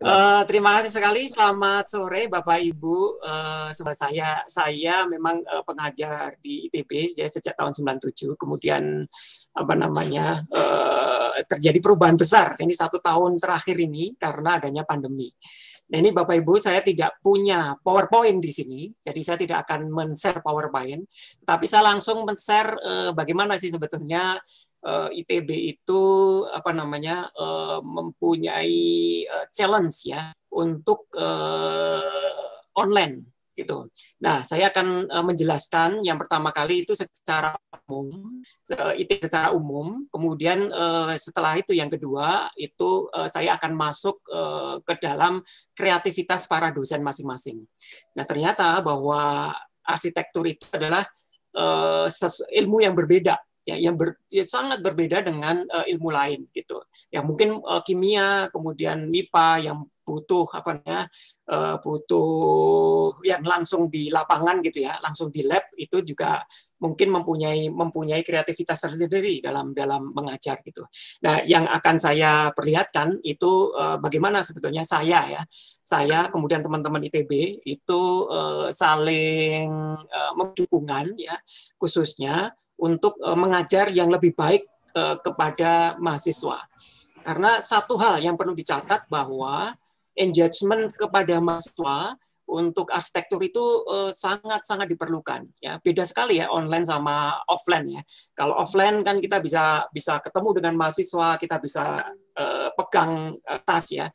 Uh, terima kasih sekali. Selamat sore Bapak Ibu. Uh, saya saya memang uh, pengajar di ITB ya sejak tahun 97. Kemudian apa namanya uh, terjadi perubahan besar ini satu tahun terakhir ini karena adanya pandemi. Nah ini Bapak Ibu saya tidak punya PowerPoint di sini, jadi saya tidak akan men-share PowerPoint, tapi saya langsung men-share uh, bagaimana sih sebetulnya Eh, ITB itu apa namanya eh, mempunyai eh, challenge ya untuk online gitu. Nah, saya akan menjelaskan yang pertama kali itu secara umum, itu secara umum. Kemudian setelah itu yang kedua itu saya akan masuk ke dalam kreativitas para dosen masing-masing. Nah, ternyata bahwa arsitektur itu adalah ilmu yang berbeda ya yang ber, ya sangat berbeda dengan uh, ilmu lain gitu. Ya mungkin uh, kimia, kemudian MIPA yang butuh apa namanya uh, butuh yang langsung di lapangan gitu ya langsung di lab itu juga mungkin mempunyai mempunyai kreativitas tersendiri dalam dalam mengajar gitu nah yang akan saya perlihatkan itu uh, bagaimana sebetulnya saya ya saya kemudian teman-teman itb itu uh, saling uh, mendukungan ya khususnya untuk eh, mengajar yang lebih baik eh, kepada mahasiswa. Karena satu hal yang perlu dicatat bahwa engagement kepada mahasiswa untuk arsitektur itu eh, sangat-sangat diperlukan ya beda sekali ya online sama offline ya kalau offline kan kita bisa bisa ketemu dengan mahasiswa kita bisa pegang tas ya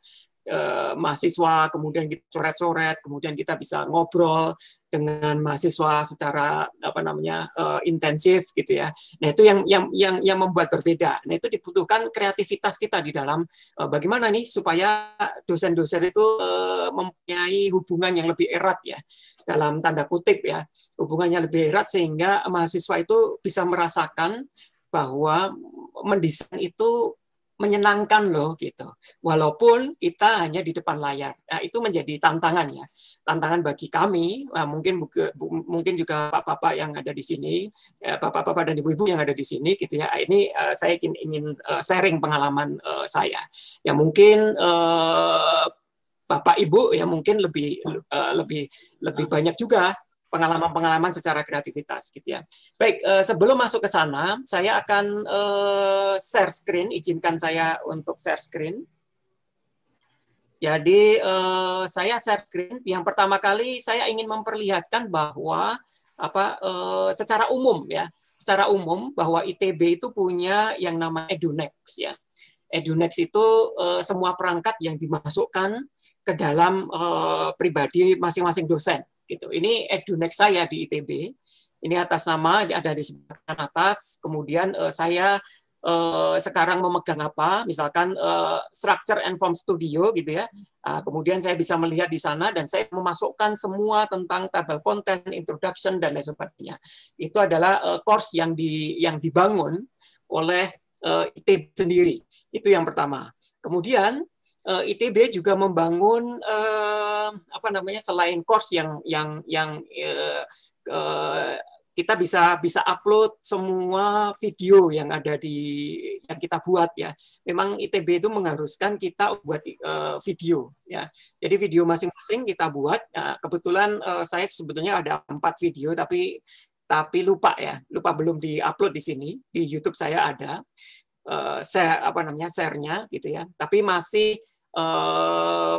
Eh, mahasiswa, kemudian kita coret-coret, kemudian kita bisa ngobrol dengan mahasiswa secara apa namanya uh, intensif gitu ya. Nah itu yang yang yang yang membuat berbeda. Nah itu dibutuhkan kreativitas kita di dalam uh, bagaimana nih supaya dosen-dosen itu uh, mempunyai hubungan yang lebih erat ya dalam tanda kutip ya hubungannya lebih erat sehingga mahasiswa itu bisa merasakan bahwa mendesain itu menyenangkan loh gitu. Walaupun kita hanya di depan layar. Nah, itu menjadi tantangan ya. Tantangan bagi kami, nah, mungkin mungkin juga pak bapak yang ada di sini, eh, bapak-bapak dan ibu-ibu yang ada di sini gitu ya. Ini eh, saya ingin sharing pengalaman saya. Ya mungkin uh, Bapak Ibu ya mungkin lebih lebih lebih banyak juga pengalaman-pengalaman secara kreativitas gitu ya. Baik, eh, sebelum masuk ke sana, saya akan eh, share screen, izinkan saya untuk share screen. Jadi eh, saya share screen. Yang pertama kali saya ingin memperlihatkan bahwa apa secara umum ya, secara umum bahwa ITB itu punya yang namanya Edunex ya. EduNext itu semua perangkat yang dimasukkan ke dalam pribadi masing-masing dosen gitu. Ini edunex saya di ITB. Ini atas nama ada di sebelah atas. Kemudian uh, saya uh, sekarang memegang apa, misalkan uh, structure and form studio gitu ya. Uh, kemudian saya bisa melihat di sana dan saya memasukkan semua tentang tabel konten, introduction dan lain sebagainya. Itu adalah uh, course yang di yang dibangun oleh uh, ITB sendiri. Itu yang pertama. Kemudian Eh, ITB juga membangun eh, apa namanya selain course yang yang yang eh, kita bisa bisa upload semua video yang ada di yang kita buat ya. Memang ITB itu mengharuskan kita buat uh, video ya. Jadi video masing-masing kita buat. Nah, kebetulan uh, saya sebetulnya ada empat video tapi tapi lupa ya, lupa belum di upload di sini di YouTube saya ada uh, saya apa namanya sharenya gitu ya. Tapi masih uh,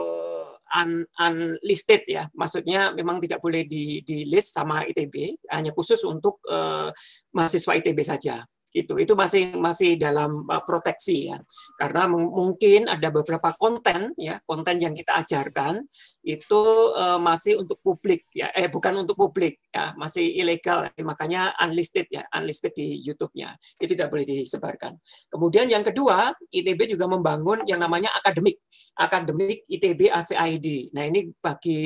un, unlisted ya, maksudnya memang tidak boleh di, di list sama ITB, hanya khusus untuk uh, mahasiswa ITB saja itu itu masih masih dalam eh, proteksi ya karena mungkin ada beberapa konten ya konten yang kita ajarkan itu uh, masih untuk publik ya eh bukan untuk publik ya masih ilegal ya. makanya unlisted ya unlisted di YouTube-nya itu tidak boleh disebarkan kemudian yang kedua ITB juga membangun yang namanya akademik akademik ITB ACID nah ini bagi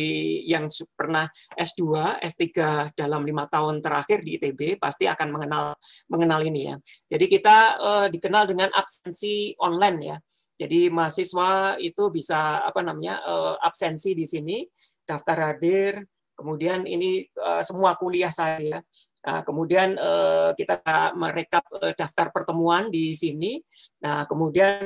yang pernah S2 S3 dalam lima tahun terakhir di ITB pasti akan mengenal mengenal ini ya jadi kita uh, dikenal dengan absensi online ya. Jadi mahasiswa itu bisa apa namanya uh, absensi di sini, daftar hadir, kemudian ini uh, semua kuliah saya Nah, kemudian eh, kita merekap eh, daftar pertemuan di sini. Nah, kemudian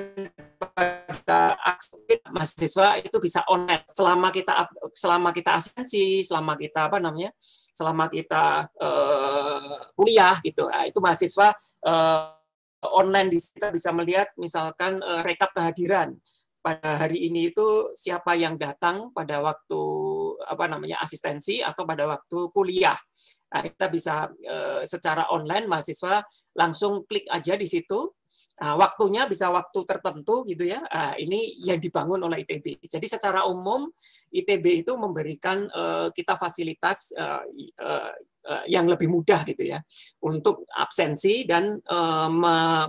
pada akses mahasiswa itu bisa online selama kita selama kita asensi, selama kita apa namanya, selama kita eh, kuliah gitu. Nah, itu mahasiswa eh, online di sini bisa melihat misalkan eh, rekap kehadiran pada hari ini itu siapa yang datang pada waktu apa namanya asistensi atau pada waktu kuliah. Nah, kita bisa uh, secara online mahasiswa langsung klik aja di situ. uh, waktunya bisa waktu tertentu gitu ya. uh, ini yang dibangun oleh ITB. Jadi secara umum ITB itu memberikan uh, kita fasilitas uh, Eh, yang lebih mudah gitu ya untuk absensi dan uh,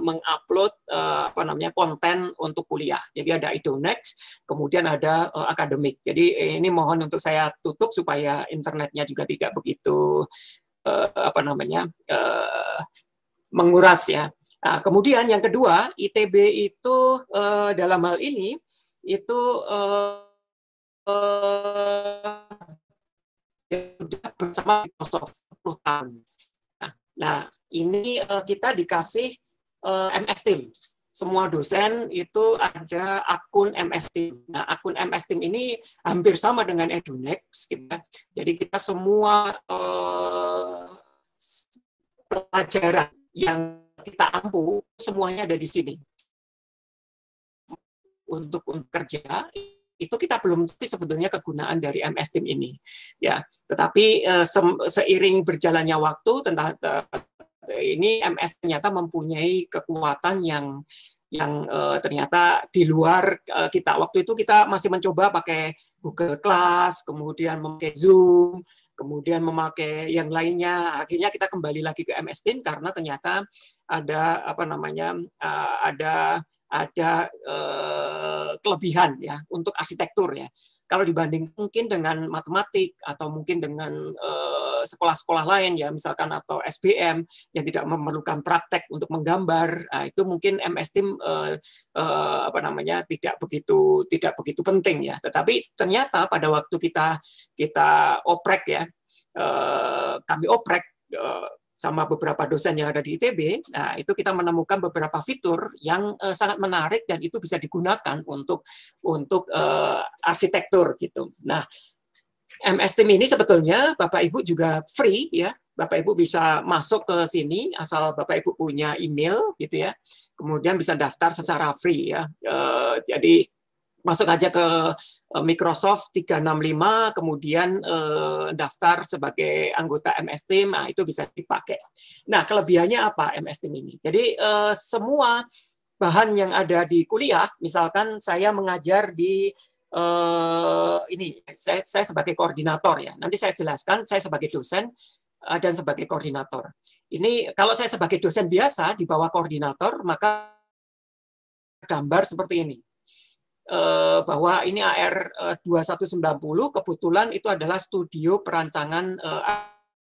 mengupload uh, apa namanya konten untuk kuliah. Jadi ada Idonex, kemudian ada uh, akademik. Jadi ini mohon untuk saya tutup supaya internetnya juga tidak begitu uh, apa namanya uh, menguras ya. Nah, kemudian yang kedua ITB itu uh, dalam hal ini itu uh, uh, bersama Microsoft 10 tahun. Nah, nah ini uh, kita dikasih uh, eh, MS Teams. Semua dosen itu ada akun MS Teams. Nah, akun MS Teams ini hampir sama dengan EduNext. Kita, gitu kan. jadi kita semua uh, pelajaran yang kita ampu semuanya ada di sini. Untuk, untuk kerja itu kita belum tahu sebetulnya kegunaan dari MS Team ini. Ya, tetapi eh, seiring berjalannya waktu tentang eh, ini MS ternyata mempunyai kekuatan yang yang uh, ternyata di luar uh, kita waktu itu kita masih mencoba pakai Google Class, kemudian memakai Zoom, kemudian memakai yang lainnya. Akhirnya kita kembali lagi ke MS Teams karena ternyata ada apa namanya uh, ada ada eh, kelebihan ya untuk arsitektur ya. Kalau dibanding mungkin dengan matematik atau mungkin dengan eh, sekolah-sekolah lain ya misalkan atau SBM yang tidak memerlukan praktek untuk menggambar, nah, itu mungkin MS Team eh, apa namanya tidak begitu tidak begitu penting ya. Tetapi ternyata pada waktu kita kita oprek ya kami oprek sama beberapa dosen yang ada di ITB, nah itu kita menemukan beberapa fitur yang uh, sangat menarik dan itu bisa digunakan untuk untuk uh, arsitektur gitu. Nah, MS Team ini sebetulnya Bapak Ibu juga free ya. Bapak Ibu bisa masuk ke sini asal Bapak Ibu punya email gitu ya. Kemudian bisa daftar secara free ya. Uh, jadi masuk aja ke eh, Microsoft 365 kemudian eh, daftar sebagai anggota MS Team nah itu bisa dipakai. Nah, kelebihannya apa MS Team ini? Jadi eh, semua bahan yang ada di kuliah, misalkan saya mengajar di ini saya, saya sebagai koordinator ya. Nanti saya jelaskan saya sebagai dosen dan sebagai koordinator. Ini kalau saya sebagai dosen biasa di bawah koordinator maka gambar seperti ini Eh, bahwa ini AR 2190 eh, kebetulan itu adalah studio perancangan eh,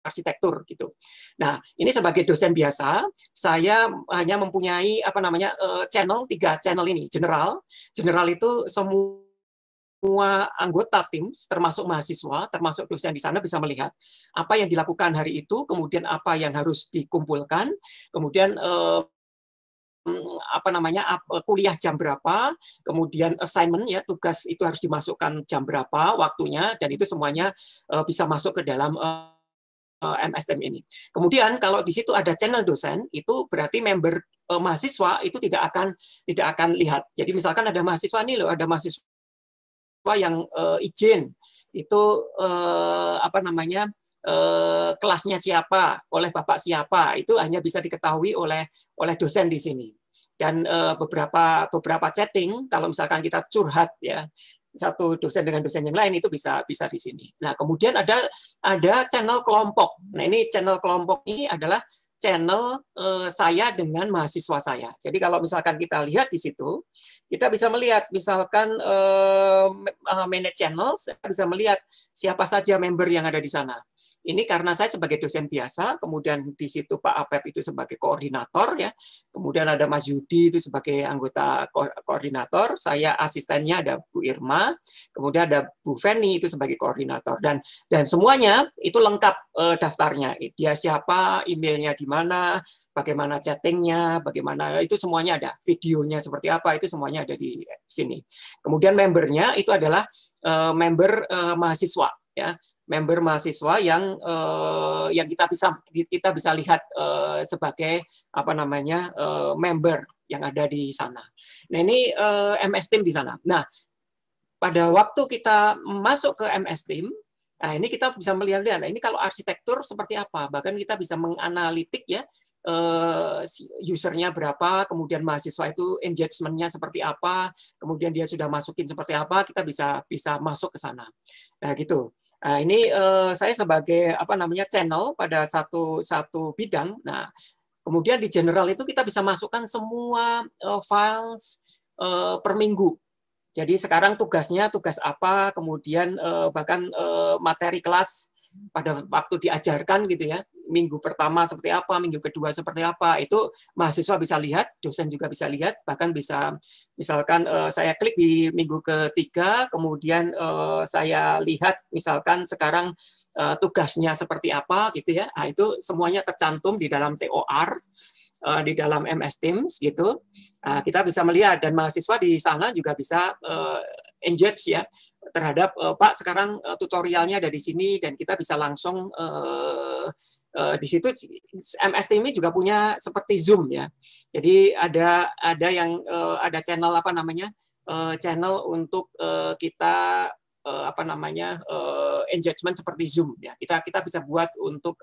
arsitektur gitu. Nah, ini sebagai dosen biasa, saya hanya mempunyai apa namanya channel tiga channel ini general. General itu semua anggota tim, termasuk mahasiswa, termasuk dosen di sana bisa melihat apa yang dilakukan hari itu, kemudian apa yang harus dikumpulkan, kemudian Mm, apa namanya eh, kuliah jam berapa, kemudian assignment ya tugas itu harus dimasukkan jam berapa waktunya dan itu semuanya eh, bisa masuk ke dalam MSTM eh, ini. Kemudian kalau di situ ada channel dosen itu berarti member mahasiswa itu tidak akan tidak akan lihat. Jadi misalkan ada mahasiswa nih loh, ada mahasiswa yang izin itu apa namanya Eh, kelasnya siapa, oleh bapak siapa, itu hanya bisa diketahui oleh oleh dosen di sini. Dan eh, beberapa beberapa chatting, kalau misalkan kita curhat ya satu dosen dengan dosen yang lain itu bisa bisa di sini. Nah kemudian ada ada channel kelompok. Nah ini channel kelompok ini adalah channel eh, saya dengan mahasiswa saya. Jadi kalau misalkan kita lihat di situ, kita bisa melihat misalkan manage channels bisa melihat siapa saja member yang ada di sana. Ini karena saya sebagai dosen biasa, kemudian di situ Pak Apep itu sebagai koordinator ya, kemudian ada Mas Yudi itu sebagai anggota ko koordinator, saya asistennya ada Bu Irma, kemudian ada Bu Feni itu sebagai koordinator dan dan semuanya itu lengkap eh, daftarnya, dia siapa, emailnya di mana, bagaimana chattingnya, bagaimana itu semuanya ada, videonya seperti apa itu semuanya ada di sini. Kemudian membernya itu adalah eh, member eh, mahasiswa ya member mahasiswa yang uh, yang kita bisa kita bisa lihat uh, sebagai apa namanya uh, member yang ada di sana. Nah ini uh, MS Team di sana. Nah pada waktu kita masuk ke MS Team, nah ini kita bisa melihat-lihat. Nah, ini kalau arsitektur seperti apa, bahkan kita bisa menganalitik ya uh, usernya berapa, kemudian mahasiswa itu engagementnya seperti apa, kemudian dia sudah masukin seperti apa, kita bisa bisa masuk ke sana. Nah gitu. Nah, ini uh, saya sebagai apa namanya channel pada satu satu bidang. Nah, kemudian di general itu kita bisa masukkan semua uh, files uh, per minggu. Jadi sekarang tugasnya tugas apa, kemudian uh, bahkan uh, materi kelas pada waktu diajarkan gitu ya minggu pertama seperti apa, minggu kedua seperti apa, itu mahasiswa bisa lihat, dosen juga bisa lihat, bahkan bisa misalkan uh, saya klik di minggu ketiga, kemudian uh, saya lihat misalkan sekarang uh, tugasnya seperti apa gitu ya, nah, itu semuanya tercantum di dalam TOR di dalam MS Teams gitu, nah, kita bisa melihat dan mahasiswa di sana juga bisa uh, engage ya terhadap Pak sekarang uh, tutorialnya dari sini dan kita bisa langsung Eh, di situ MS Team juga punya seperti Zoom ya. Jadi ada ada yang eh, ada channel apa namanya? Eh, channel untuk kita apa namanya? engagement seperti Zoom ya. Kita kita bisa buat untuk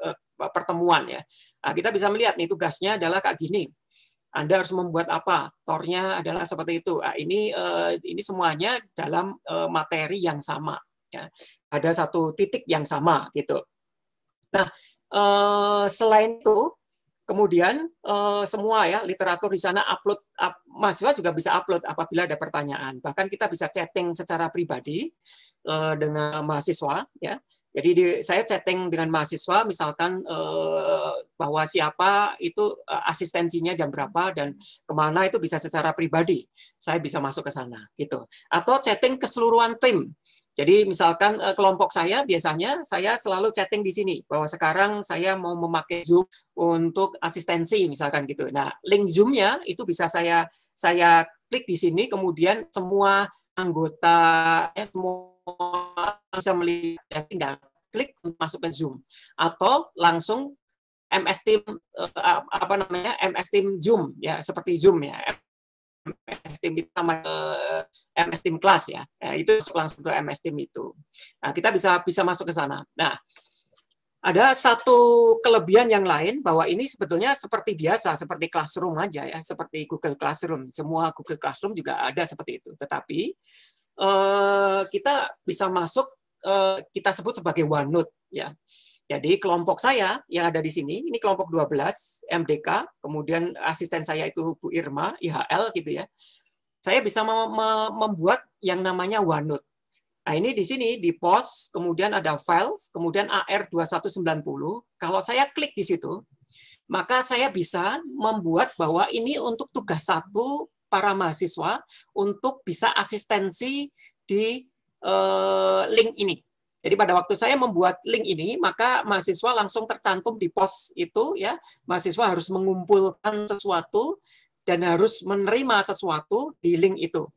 pertemuan ya. Nah, kita bisa melihat nih tugasnya adalah kayak gini. Anda harus membuat apa? Tornya adalah seperti itu. Nah, ini ini semuanya dalam materi yang sama. Ya. Ada satu titik yang sama gitu. Nah, Eh, selain itu, kemudian eh, semua ya literatur di sana upload, up, mahasiswa juga bisa upload apabila ada pertanyaan. Bahkan kita bisa chatting secara pribadi eh, dengan mahasiswa ya. Jadi di, saya chatting dengan mahasiswa misalkan eh, bahwa siapa itu asistensinya jam berapa dan kemana itu bisa secara pribadi saya bisa masuk ke sana gitu atau chatting keseluruhan tim jadi misalkan eh, kelompok saya biasanya saya selalu chatting di sini bahwa sekarang saya mau memakai Zoom untuk asistensi misalkan gitu. Nah, link Zoom-nya itu bisa saya saya klik di sini kemudian semua anggota ya, semua bisa melihat ya, tinggal klik masuk ke Zoom atau langsung MS Team eh, apa namanya MS Team Zoom ya seperti Zoom ya MS Team itu sama ke eh, MS Team kelas ya. Nah, itu langsung ke MS Team itu. Nah, kita bisa bisa masuk ke sana. Nah, ada satu kelebihan yang lain bahwa ini sebetulnya seperti biasa, seperti classroom aja ya, seperti Google Classroom. Semua Google Classroom juga ada seperti itu. Tetapi eh, kita bisa masuk, eh, kita sebut sebagai OneNote ya. Jadi kelompok saya yang ada di sini, ini kelompok 12 MDK, kemudian asisten saya itu Bu Irma, IHL gitu ya saya bisa mem membuat yang namanya OneNote. Nah, ini di sini di post, kemudian ada files, kemudian AR2190. Kalau saya klik di situ, maka saya bisa membuat bahwa ini untuk tugas satu para mahasiswa untuk bisa asistensi di eh, link ini. Jadi pada waktu saya membuat link ini, maka mahasiswa langsung tercantum di pos itu ya. Mahasiswa harus mengumpulkan sesuatu dan harus menerima sesuatu di link itu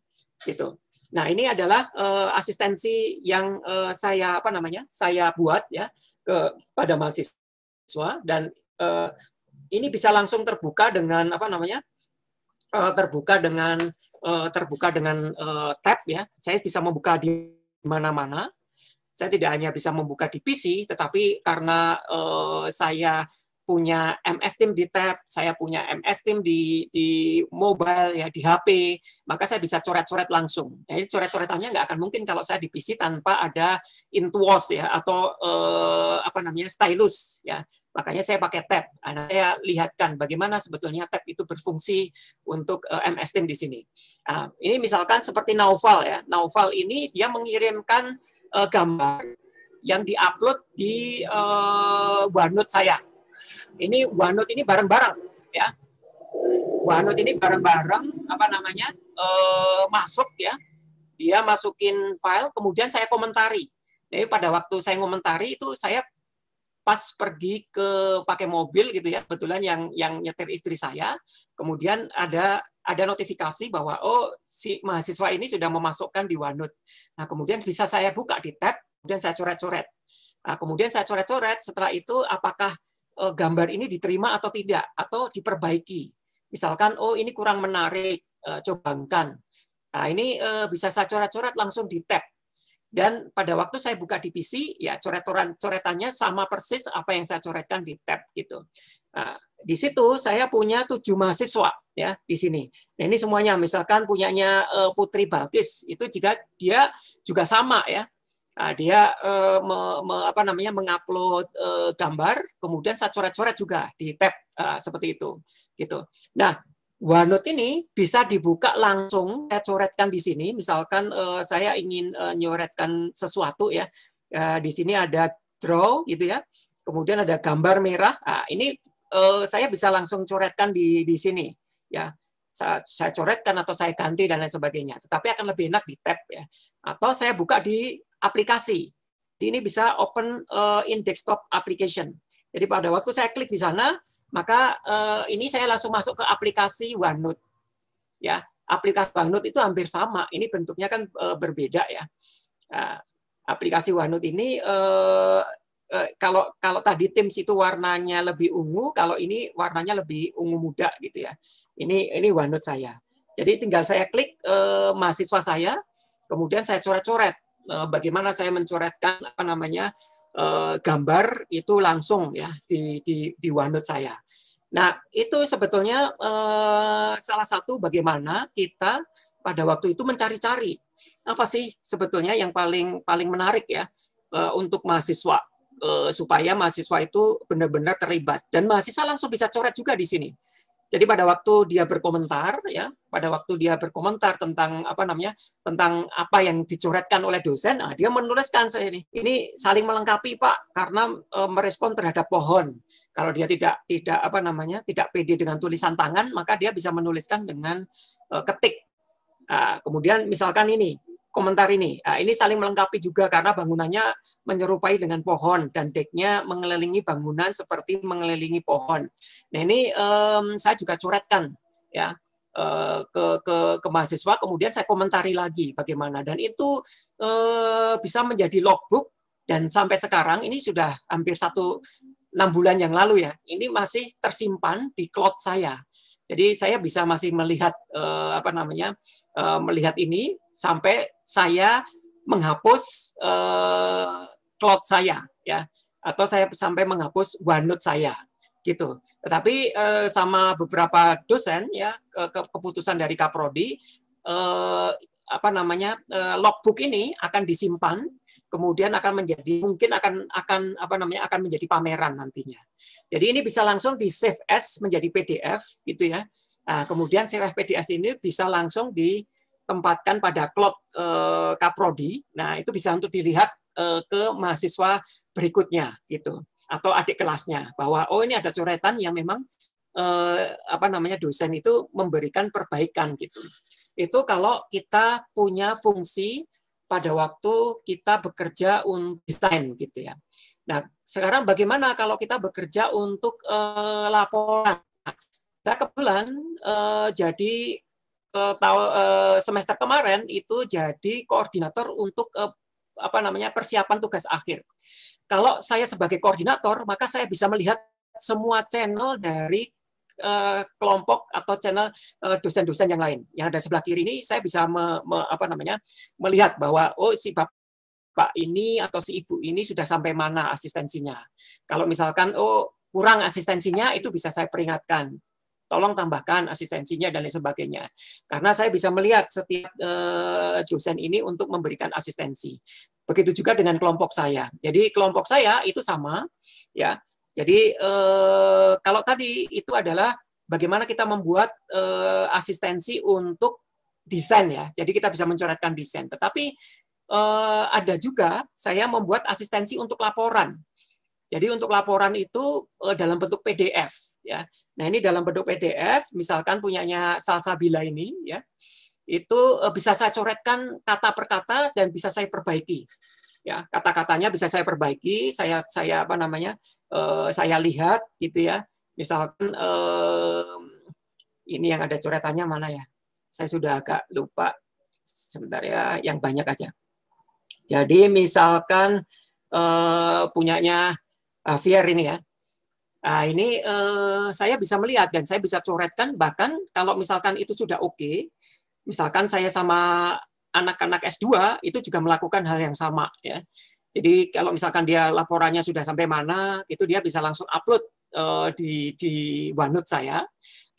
gitu nah ini adalah uh, asistensi yang uh, saya apa namanya saya buat ya kepada mahasiswa dan uh, ini bisa langsung terbuka dengan apa namanya uh, terbuka dengan uh, terbuka dengan uh, tab ya saya bisa membuka di mana-mana saya tidak hanya bisa membuka di PC tetapi karena uh, saya punya MS Team di tab, saya punya MS Team di di mobile ya di HP, maka saya bisa coret-coret langsung. Jadi nah, coret-coretannya nggak akan mungkin kalau saya di PC tanpa ada intuos ya atau eh, apa namanya stylus ya. Makanya saya pakai tab. Nah, saya lihatkan bagaimana sebetulnya tab itu berfungsi untuk eh, MS Team di sini. Nah, ini misalkan seperti Naufal ya. Naufal ini dia mengirimkan eh, gambar yang diupload di eh, OneNote saya ini OneNote ini bareng-bareng ya. OneNote ini bareng-bareng apa namanya? e, masuk ya. Dia masukin file kemudian saya komentari. Jadi pada waktu saya komentari itu saya pas pergi ke pakai mobil gitu ya kebetulan yang yang nyetir istri saya kemudian ada ada notifikasi bahwa oh si mahasiswa ini sudah memasukkan di OneNote nah kemudian bisa saya buka di tab kemudian saya coret-coret nah, kemudian saya coret-coret setelah itu apakah Eh, gambar ini diterima atau tidak atau diperbaiki. Misalkan oh ini kurang menarik, eh, cobangkan. Nah, ini eh, bisa saya coret-coret langsung di tab. Dan pada waktu saya buka di PC, ya coretoran coretannya sama persis apa yang saya coretkan di tab gitu. Nah, di situ saya punya tujuh mahasiswa ya di sini. Nah, ini semuanya misalkan punyanya Putri Baltis itu juga dia juga sama ya Nah, dia eh, me, me, apa namanya mengupload eh, gambar, kemudian saya coret-coret juga di tab eh, seperti itu, gitu. Nah, OneNote ini bisa dibuka langsung, saya coretkan di sini. Misalkan eh, saya ingin eh, nyoretkan sesuatu ya, eh, di sini ada draw, gitu ya. Kemudian ada gambar merah. Nah, ini eh, saya bisa langsung coretkan di di sini, ya saya coretkan atau saya ganti dan lain sebagainya. Tetapi akan lebih enak di tab ya. Atau saya buka di aplikasi. Di ini bisa open eh, in desktop application. Jadi pada waktu saya klik di sana, maka eh, ini saya langsung masuk ke aplikasi OneNote. Ya, aplikasi OneNote itu hampir sama. Ini bentuknya kan eh, berbeda ya. Nah, aplikasi OneNote ini kalau kalau tadi Teams itu warnanya lebih ungu, kalau ini warnanya lebih ungu muda gitu ya. Ini ini OneNote saya. Jadi tinggal saya klik eh, mahasiswa saya, kemudian saya coret-coret. Eh, bagaimana saya mencoretkan apa namanya eh, gambar itu langsung ya di di di OneNote saya. Nah itu sebetulnya eh, salah satu bagaimana kita pada waktu itu mencari-cari apa sih sebetulnya yang paling paling menarik ya eh, untuk mahasiswa eh, supaya mahasiswa itu benar-benar terlibat dan mahasiswa langsung bisa coret juga di sini jadi pada waktu dia berkomentar ya, pada waktu dia berkomentar tentang apa namanya, tentang apa yang dicoretkan oleh dosen, nah, dia menuliskan saya ini. Ini saling melengkapi Pak karena e, merespon terhadap pohon. Kalau dia tidak tidak apa namanya, tidak pede dengan tulisan tangan, maka dia bisa menuliskan dengan e, ketik. Nah, kemudian misalkan ini komentar ini. Nah, ini saling melengkapi juga karena bangunannya menyerupai dengan pohon dan deknya mengelilingi bangunan seperti mengelilingi pohon. Nah ini um, saya juga coretkan ya uh, ke, ke ke mahasiswa kemudian saya komentari lagi bagaimana dan itu uh, bisa menjadi logbook dan sampai sekarang ini sudah hampir satu enam bulan yang lalu ya ini masih tersimpan di cloud saya jadi saya bisa masih melihat uh, apa namanya uh, melihat ini sampai saya menghapus uh, cloud saya ya atau saya sampai menghapus OneNote saya gitu. Tetapi uh, sama beberapa dosen ya ke, ke keputusan dari Kaprodi uh, apa namanya uh, logbook ini akan disimpan kemudian akan menjadi mungkin akan akan apa namanya akan menjadi pameran nantinya. Jadi ini bisa langsung di save as menjadi PDF gitu ya. Nah, kemudian save PDF ini bisa langsung di tempatkan pada cloud e, eh, kaprodi. Nah, itu bisa untuk dilihat e, ke mahasiswa berikutnya gitu atau adik kelasnya bahwa oh ini ada coretan yang memang e, apa namanya dosen itu memberikan perbaikan gitu. Itu kalau kita punya fungsi pada waktu kita bekerja untuk desain gitu ya. Nah, sekarang bagaimana kalau kita bekerja untuk e, laporan? Nah, kita kebetulan e, jadi Eh, tahun eh, semester kemarin itu jadi koordinator untuk eh, apa namanya persiapan tugas akhir. Kalau saya sebagai koordinator, maka saya bisa melihat semua channel dari kelompok atau channel dosen-dosen yang lain. Yang ada sebelah kiri ini saya bisa me, me, apa namanya melihat bahwa oh si bapak ini atau si ibu ini sudah sampai mana asistensinya. Kalau misalkan oh kurang asistensinya itu bisa saya peringatkan tolong tambahkan asistensinya dan lain sebagainya. Karena saya bisa melihat setiap eh, dosen ini untuk memberikan asistensi. Begitu juga dengan kelompok saya. Jadi kelompok saya itu sama, ya. Jadi eh, kalau tadi itu adalah bagaimana kita membuat eh, asistensi untuk desain ya. Jadi kita bisa mencoretkan desain. Tetapi ada juga saya membuat asistensi untuk laporan. Jadi untuk laporan itu eh, dalam bentuk PDF ya. Nah, ini dalam bentuk PDF misalkan punyanya Salsabila ini ya. Itu eh, bisa saya coretkan kata per kata dan bisa saya perbaiki. Ya, kata-katanya bisa saya perbaiki, saya saya apa namanya? Eh, saya lihat gitu ya. Misalkan ini yang ada coretannya mana ya? Saya sudah agak lupa. Sebentar ya, yang banyak aja. Jadi misalkan punyanya uh, ah, VR ini ya. Nah, ini uh, saya bisa melihat dan saya bisa coretkan bahkan kalau misalkan itu sudah oke, okay, misalkan saya sama anak-anak S2 itu juga melakukan hal yang sama ya. Jadi kalau misalkan dia laporannya sudah sampai mana, itu dia bisa langsung upload uh, di di OneNote saya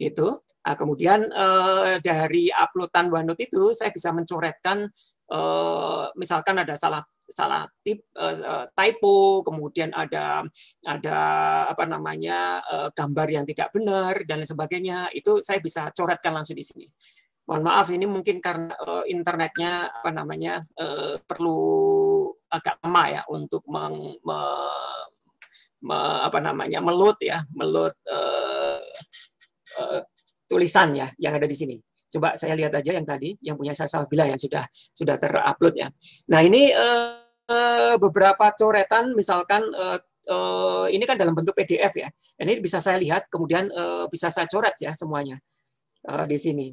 gitu. Nah, kemudian uh, dari uploadan OneNote itu saya bisa mencoretkan Eh, misalkan ada salah salah tip eh, eh, typo, kemudian ada ada apa namanya gambar yang tidak benar dan sebagainya, itu saya bisa coretkan langsung di sini. Mohon maaf ini mungkin karena internetnya apa namanya perlu agak lama ya untuk meng, me, me, apa namanya melut ya, melut uh, uh, tulisan ya yang ada di sini. Coba saya lihat aja yang tadi, yang punya saya Salbila yang sudah sudah terupload ya. Nah ini uh, beberapa coretan, misalkan uh, uh, ini kan dalam bentuk PDF ya. ini bisa saya lihat, kemudian uh, bisa saya coret ya semuanya uh, di sini.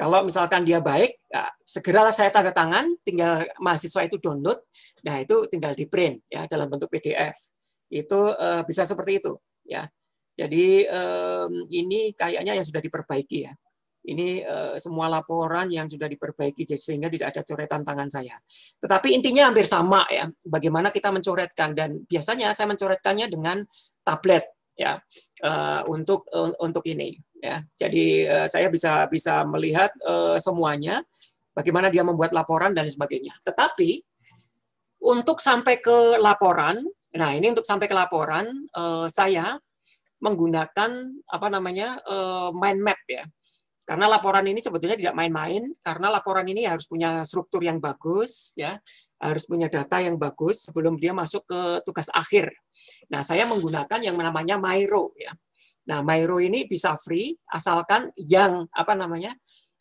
Kalau misalkan dia baik, ya, segeralah saya tanda tangan, tinggal mahasiswa itu download, nah itu tinggal di print ya dalam bentuk PDF. Itu uh, bisa seperti itu ya. Jadi um, ini kayaknya yang sudah diperbaiki ya ini eh, semua laporan yang sudah diperbaiki sehingga tidak ada coretan tangan saya. Tetapi intinya hampir sama ya, bagaimana kita mencoretkan dan biasanya saya mencoretkannya dengan tablet ya eh, untuk eh, untuk ini ya. Jadi saya bisa bisa melihat semuanya bagaimana dia membuat laporan dan sebagainya. Tetapi untuk sampai ke laporan, nah ini untuk sampai ke laporan saya menggunakan apa namanya mind map ya karena laporan ini sebetulnya tidak main-main, karena laporan ini harus punya struktur yang bagus, ya, harus punya data yang bagus sebelum dia masuk ke tugas akhir. Nah, saya menggunakan yang namanya Myro, ya. Nah, Myro ini bisa free asalkan yang apa namanya,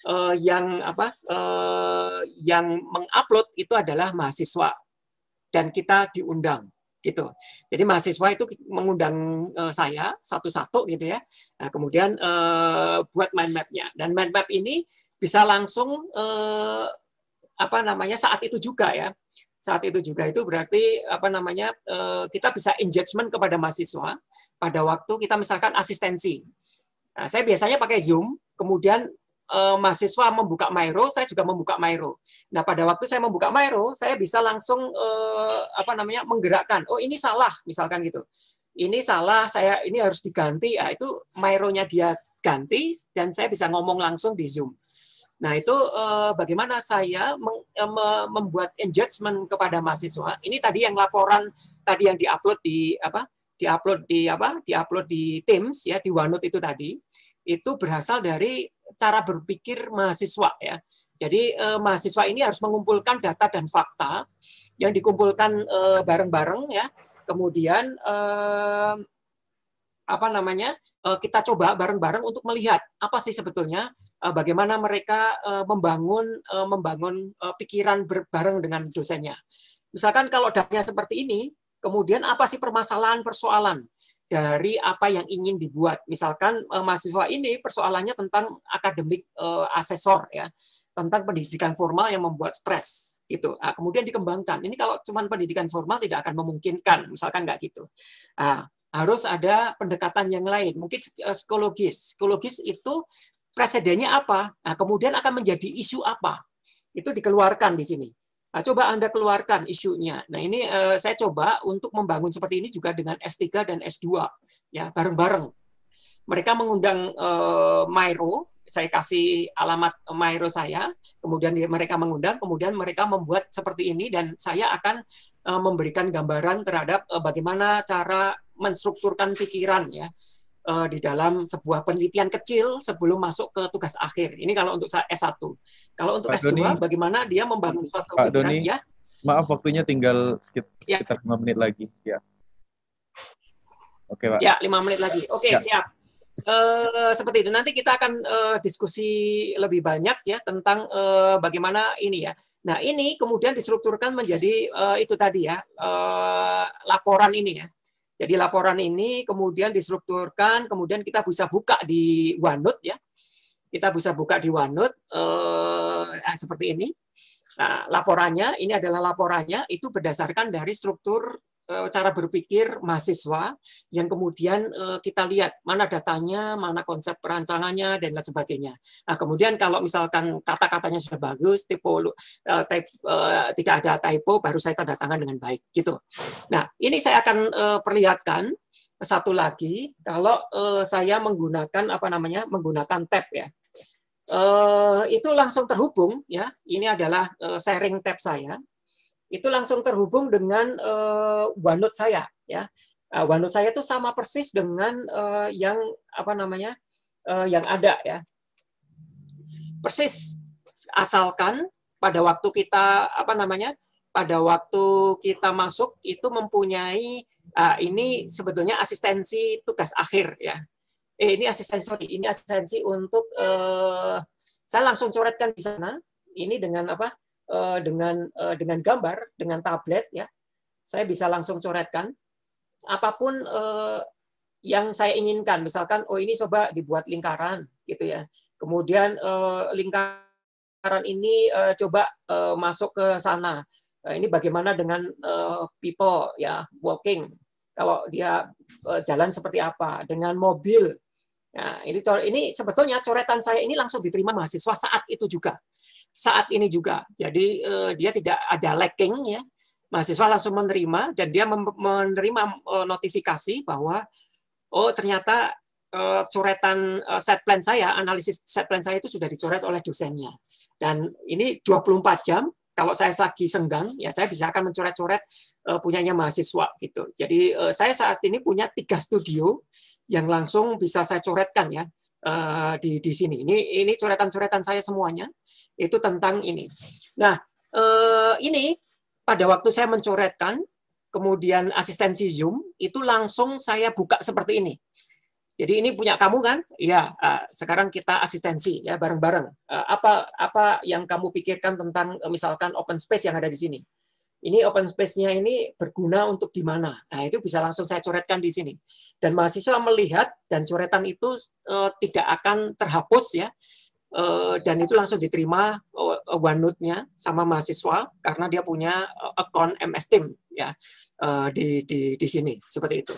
uh, yang apa, uh, yang mengupload itu adalah mahasiswa dan kita diundang gitu. Jadi mahasiswa itu mengundang uh, saya satu-satu gitu ya. Nah, kemudian uh, buat mind mapnya dan mind map ini bisa langsung uh, apa namanya saat itu juga ya. Saat itu juga itu berarti apa namanya uh, kita bisa engagement kepada mahasiswa pada waktu kita misalkan asistensi. Nah, saya biasanya pakai Zoom, kemudian eh, mahasiswa membuka Myro, saya juga membuka Myro. Nah, pada waktu saya membuka Myro, saya bisa langsung eh, apa namanya menggerakkan. Oh, ini salah, misalkan gitu. Ini salah, saya ini harus diganti. Nah, itu nya dia ganti dan saya bisa ngomong langsung di Zoom. Nah, itu eh, bagaimana saya meng, eh, membuat engagement kepada mahasiswa. Ini tadi yang laporan tadi yang diupload di apa? diupload di apa? diupload di Teams ya, di OneNote itu tadi. Itu berasal dari cara berpikir mahasiswa ya. Jadi eh, mahasiswa ini harus mengumpulkan data dan fakta yang dikumpulkan eh, bareng-bareng eh, ya. Kemudian eh, apa namanya? Eh, kita coba bareng-bareng untuk melihat apa sih sebetulnya eh, bagaimana mereka eh, membangun eh, membangun eh, pikiran bareng dengan dosennya. Misalkan kalau datanya seperti ini, kemudian apa sih permasalahan persoalan? dari apa yang ingin dibuat. Misalkan eh, mahasiswa ini persoalannya tentang akademik eh, asesor ya, tentang pendidikan formal yang membuat stres gitu. Nah, kemudian dikembangkan. Ini kalau cuma pendidikan formal tidak akan memungkinkan, misalkan nggak gitu. Nah, harus ada pendekatan yang lain, mungkin eh, psikologis. Psikologis itu presidennya apa? Nah, kemudian akan menjadi isu apa? Itu dikeluarkan di sini. Nah, coba Anda keluarkan isunya. Nah, ini eh, saya coba untuk membangun seperti ini juga dengan S3 dan S2 ya, bareng-bareng. Mereka mengundang eh, Myro, saya kasih alamat Myro saya, kemudian mereka mengundang, kemudian mereka membuat seperti ini dan saya akan eh, memberikan gambaran terhadap eh, bagaimana cara menstrukturkan pikiran ya uh, di dalam sebuah penelitian kecil sebelum masuk ke tugas akhir. Ini kalau untuk S1. Kalau untuk Pak S2 Doni, bagaimana dia membangun suatu Pak Doni, ya? Maaf waktunya tinggal ya. sekitar lima 5 menit lagi ya. Oke, Pak. Ya, lima menit lagi. Oke, ya. siap. Uh, seperti itu. Nanti kita akan uh, diskusi lebih banyak ya tentang uh, bagaimana ini ya. Nah, ini kemudian distrukturkan menjadi uh, itu tadi ya, uh, laporan ini ya. Jadi laporan ini kemudian distrukturkan, kemudian kita bisa buka di OneNote ya. Kita bisa buka di OneNote eh, eh, seperti ini. Nah, laporannya ini adalah laporannya itu berdasarkan dari struktur Eh, cara berpikir mahasiswa yang kemudian eh, kita lihat mana datanya, mana konsep perancangannya dan lain sebagainya. Nah, kemudian kalau misalkan kata-katanya sudah bagus, tipe, eh, tidak ada typo baru saya tanda tangan dengan baik gitu. Nah, ini saya akan perlihatkan satu lagi kalau saya menggunakan apa namanya? menggunakan tab ya. itu langsung terhubung ya. Ini adalah sharing tab saya itu langsung terhubung dengan uh, OneNote saya ya. Uh, OneNote saya itu sama persis dengan uh, yang apa namanya? Uh, yang ada ya. Persis asalkan pada waktu kita apa namanya? pada waktu kita masuk itu mempunyai uh, ini sebetulnya asistensi tugas akhir ya. Eh ini asistensi sorry, ini asistensi untuk uh, saya langsung coretkan di sana ini dengan apa? Eh, dengan eh, dengan gambar, dengan tablet ya. Saya bisa langsung coretkan apapun eh, yang saya inginkan. Misalkan oh ini coba dibuat lingkaran gitu ya. Kemudian lingkaran ini coba masuk ke sana. Nah, ini bagaimana dengan people ya walking. Kalau dia jalan seperti apa dengan mobil. Nah, ini ini sebetulnya coretan saya ini langsung diterima mahasiswa saat itu juga saat ini juga. Jadi uh, dia tidak ada lacking ya. Mahasiswa langsung menerima dan dia menerima uh, notifikasi bahwa oh ternyata uh, coretan uh, set plan saya, analisis set plan saya itu sudah dicoret oleh dosennya. Dan ini 24 jam kalau saya lagi senggang ya saya bisa akan mencoret-coret uh, punyanya mahasiswa gitu. Jadi uh, saya saat ini punya tiga studio yang langsung bisa saya coretkan ya uh, di di sini. Ini ini coretan-coretan saya semuanya itu tentang ini. Nah, uh, ini pada waktu saya mencoretkan kemudian asistensi Zoom itu langsung saya buka seperti ini. Jadi ini punya kamu kan? Iya. Eh, sekarang kita asistensi ya bareng-bareng. apa apa yang kamu pikirkan tentang misalkan open space yang ada di sini? ini open space-nya ini berguna untuk di mana. Nah, itu bisa langsung saya coretkan di sini. Dan mahasiswa melihat dan coretan itu e, tidak akan terhapus ya. E, dan itu langsung diterima wanutnya eh, OneNote-nya sama mahasiswa karena dia punya account MS Team ya di di di sini seperti itu.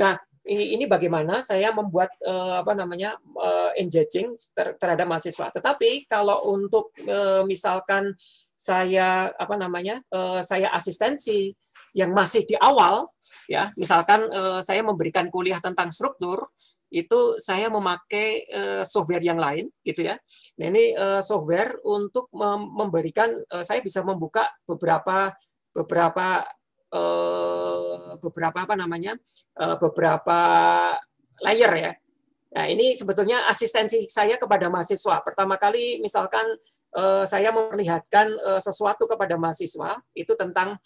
Nah, ini bagaimana saya membuat uh, apa namanya uh, engaging ter terhadap mahasiswa. Tetapi kalau untuk uh, misalkan saya apa namanya uh, saya asistensi yang masih di awal ya misalkan uh, saya memberikan kuliah tentang struktur itu saya memakai uh, software yang lain gitu ya. Nah ini uh, software untuk memberikan uh, saya bisa membuka beberapa beberapa Eh, beberapa apa namanya eh, beberapa layer ya. Nah ini sebetulnya asistensi saya kepada mahasiswa. Pertama kali misalkan eh, saya memperlihatkan sesuatu kepada mahasiswa itu tentang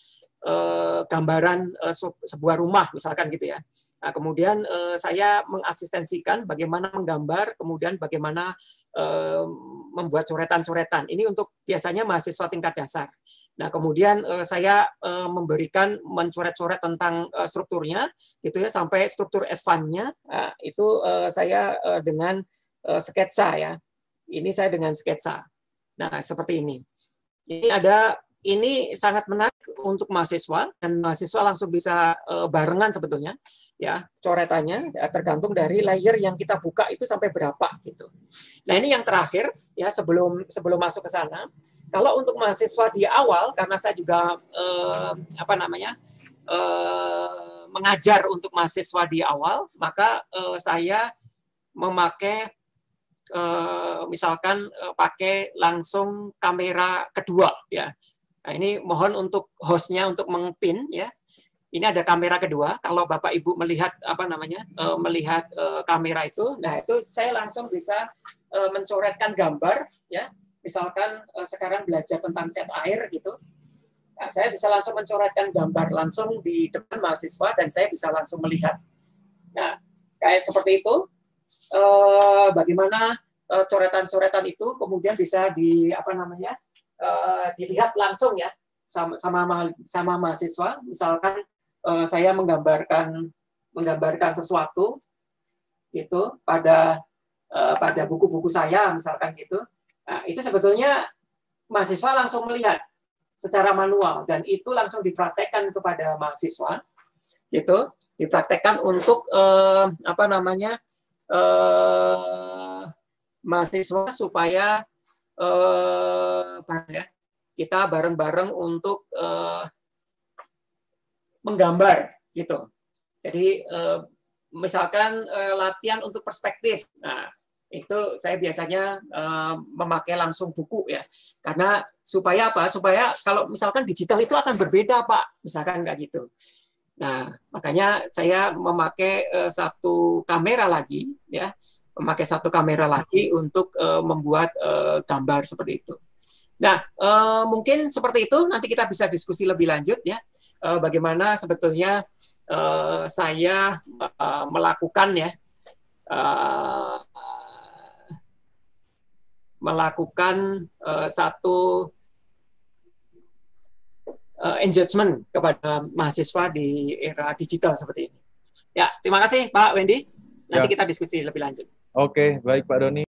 gambaran sebuah rumah misalkan gitu ya. Nah, kemudian saya mengasistensikan bagaimana menggambar, kemudian bagaimana membuat coretan-coretan. Ini untuk biasanya mahasiswa tingkat dasar. Nah, kemudian uh, saya uh, memberikan mencoret-coret tentang uh, strukturnya gitu ya sampai struktur advance-nya Nah, itu uh, saya uh, dengan uh, sketsa ya. Ini saya dengan sketsa. Nah, seperti ini. Ini ada ini sangat menarik untuk mahasiswa dan mahasiswa langsung bisa uh, barengan sebetulnya ya coretannya ya, tergantung dari layer yang kita buka itu sampai berapa gitu. Nah ini yang terakhir ya sebelum sebelum masuk ke sana kalau untuk mahasiswa di awal karena saya juga uh, apa namanya uh, mengajar untuk mahasiswa di awal maka uh, saya memakai misalkan pakai langsung kamera kedua ya Nah, ini mohon untuk hostnya untuk mengpin ya. Ini ada kamera kedua. Kalau Bapak Ibu melihat apa namanya uh, melihat uh, kamera itu, nah itu saya langsung bisa uh, mencoretkan gambar ya. Misalkan uh, sekarang belajar tentang cat air gitu. Nah, saya bisa langsung mencoretkan gambar langsung di depan mahasiswa dan saya bisa langsung melihat. Nah, kayak seperti itu. Uh, bagaimana coretan-coretan uh, itu kemudian bisa di apa namanya uh, dilihat langsung ya sama sama sama mahasiswa misalkan uh, saya menggambarkan menggambarkan sesuatu itu pada uh, pada buku-buku saya misalkan gitu nah, itu sebetulnya mahasiswa langsung melihat secara manual dan itu langsung dipraktekkan kepada mahasiswa itu dipraktekkan untuk uh, apa namanya uh, mahasiswa supaya eh, ya, kita bareng-bareng untuk eh, menggambar gitu. Jadi eh, misalkan eh, latihan untuk perspektif. Nah, itu saya biasanya eh, memakai langsung buku ya. Karena supaya apa? Supaya kalau misalkan digital itu akan berbeda, Pak. Misalkan nggak gitu. Nah, makanya saya memakai uh, satu kamera lagi ya memakai satu kamera lagi untuk uh, membuat uh, gambar seperti itu. Nah, uh, mungkin seperti itu nanti kita bisa diskusi lebih lanjut ya uh, bagaimana sebetulnya uh, saya uh, melakukan ya uh, melakukan uh, satu uh, engagement kepada mahasiswa di era digital seperti ini. Ya, terima kasih Pak Wendy. Nanti ya. kita diskusi lebih lanjut oke baik pak doni